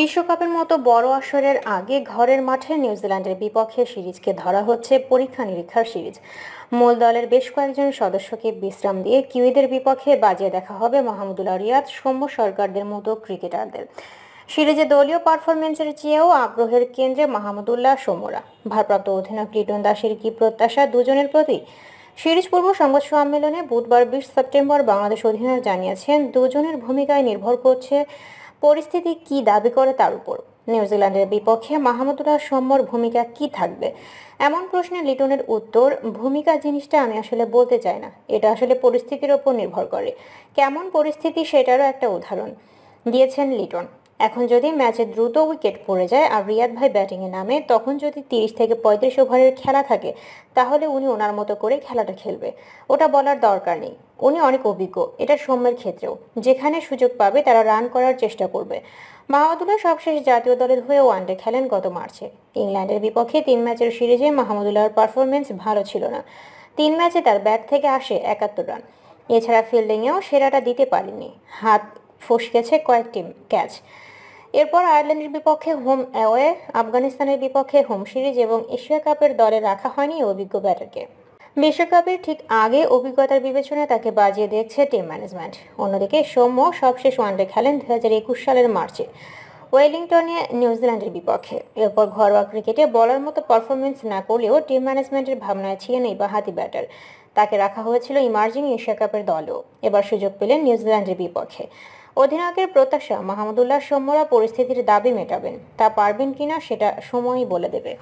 বিশ্বকাপের মতো বড় আসরের আগে ঘরের মাঠে নিউজিল্যান্ডের বিপক্ষে সিরিজকে ধরা হচ্ছে পরীক্ষা নিরীক্ষার সিরিজ মূল দলের বেশ কয়েকজন সদস্যকে বিশ্রাম দিয়ে কিউইদের বিপক্ষে বাজিয়ে দেখা হবে মাহমুদুল্লাহ রিয়াদ সৌম্য সরকারদের মতো ক্রিকেটারদের সিরিজে দলীয় পারফরমেন্সের চেয়েও আগ্রহের কেন্দ্রে মাহমুদুল্লাহ সোমরা ভারপ্রাপ্ত অধিনায়ক লিটন দাসের কি প্রত্যাশা দুজনের প্রতি সিরিজ পূর্ব সংবাদ সম্মেলনে বুধবার বিশ সেপ্টেম্বর বাংলাদেশ অধিনায়ক জানিয়েছেন দুজনের ভূমিকায় নির্ভর করছে পরিস্থিতি কি দাবি করে তার উপর নিউজিল্যান্ডের বিপক্ষে মাহমুদুল্লাহ সম্মর ভূমিকা কি থাকবে এমন প্রশ্নে লিটনের উত্তর ভূমিকা জিনিসটা আমি আসলে বলতে চাই না এটা আসলে পরিস্থিতির ওপর নির্ভর করে কেমন পরিস্থিতি সেটারও একটা উদাহরণ দিয়েছেন লিটন এখন যদি ম্যাচে দ্রুত উইকেট পড়ে যায় আর রিয়াদ ভাই ব্যাটিংয়ে নামে তখন যদি তিরিশ থেকে পঁয়ত্রিশ ওভারের খেলা থাকে তাহলে উনি ওনার মতো করে খেলাটা খেলবে ওটা বলার দরকার নেই উনি অনেক অভিজ্ঞ এটা সৌম্যের ক্ষেত্রেও যেখানে সুযোগ পাবে তারা রান করার চেষ্টা করবে মাহমুদুল্লাহ সবশেষ জাতীয় দলের হয়ে ওয়ানডে খেলেন গত মার্চে ইংল্যান্ডের বিপক্ষে তিন ম্যাচের সিরিজে মাহমুদুল্লাহর পারফরমেন্স ভালো ছিল না তিন ম্যাচে তার ব্যাট থেকে আসে একাত্তর রান এছাড়া ফিল্ডিংয়েও সেরাটা দিতে পারেনি হাত ফসকেছে কয়েকটি ক্যাচ এরপর আয়ারল্যান্ডের বিপক্ষে হোম অ্যাওয়ে আফগানিস্তানের বিপক্ষে হোম সিরিজ এবং এশিয়া কাপের দলে রাখা হয়নি অভিজ্ঞ ব্যাটারকে বিশ্বকাপের ঠিক আগে অভিজ্ঞতার বিবেচনায় তাকে বাজিয়ে দেখছে টিম ম্যানেজমেন্ট অন্যদিকে সৌম্য সবশেষ ওয়ানডে খেলেন দু সালের মার্চে ওয়েলিংটনে নিউজিল্যান্ডের বিপক্ষে এরপর ঘরোয়া ক্রিকেটে বলার মতো পারফরমেন্স না করলেও টিম ম্যানেজমেন্টের ভাবনায় ছিলেন এই বাহাতি ব্যাটার তাকে রাখা হয়েছিল ইমার্জিং এশিয়া কাপের দলেও এবার সুযোগ পেলেন নিউজিল্যান্ডের বিপক্ষে অধিনায়কের প্রত্যাশা মাহমুদুল্লাহ সৌম্যরা পরিস্থিতির দাবি মেটাবেন তা পারবেন কিনা সেটা সময়ই বলে দেবে